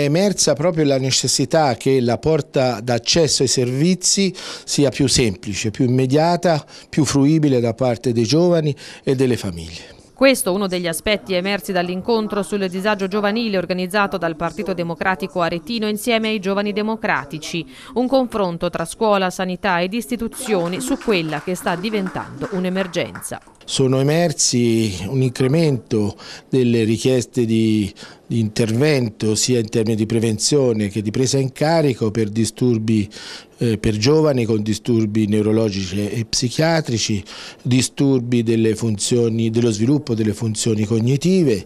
è emersa proprio la necessità che la porta d'accesso ai servizi sia più semplice, più immediata, più fruibile da parte dei giovani e delle famiglie. Questo è uno degli aspetti emersi dall'incontro sul disagio giovanile organizzato dal Partito Democratico Aretino insieme ai giovani democratici, un confronto tra scuola, sanità ed istituzioni su quella che sta diventando un'emergenza sono emersi un incremento delle richieste di, di, intervento sia in termini di prevenzione che di presa in carico per disturbi eh, per giovani con disturbi neurologici e psichiatrici, disturbi funzioni, dello sviluppo delle funzioni cognitive,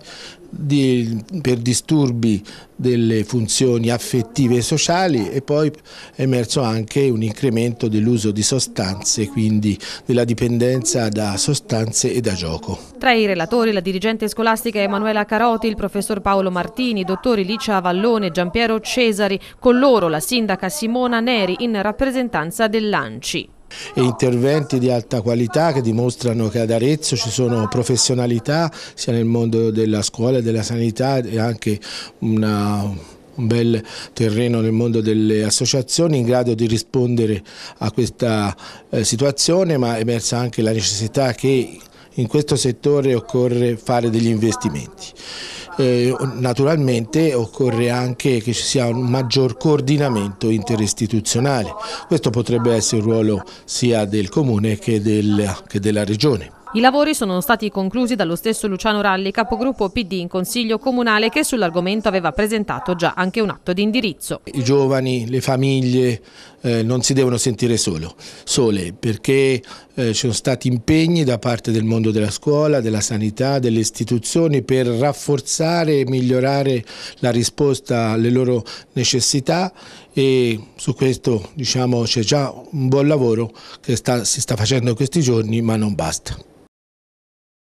di, per disturbi delle funzioni affettive e sociali e poi è emerso anche un incremento dell'uso di sostanze, quindi della dipendenza da sostanze vacanze e da gioco. Tra i relatori la dirigente scolastica Emanuela Caroti, il professor Paolo Martini, i dottori Licia Vallone e Giampiero Cesari, con loro la sindaca Simona Neri in rappresentanza dell'ANCI e interventi di alta qualità che dimostrano che ad Arezzo ci sono professionalità sia nel mondo della scuola e della sanità e anche una un bel terreno nel mondo delle associazioni in grado di rispondere a questa eh, situazione, ma è emersa anche la necessità che in questo settore occorre fare degli investimenti. Eh, naturalmente occorre anche che ci sia un maggior coordinamento interistituzionale, questo potrebbe essere il ruolo sia del Comune che, del, che della Regione. I lavori sono stati conclusi dallo stesso Luciano Ralli, capogruppo PD in Consiglio Comunale, che sull'argomento aveva presentato già anche un atto di indirizzo. I giovani, le famiglie eh, non si devono sentire solo, sole perché eh, ci sono stati impegni da parte del mondo della scuola, della sanità, delle istituzioni per rafforzare e migliorare la risposta alle loro necessità e su questo diciamo, c'è già un buon lavoro che sta, si sta facendo in questi giorni ma non basta.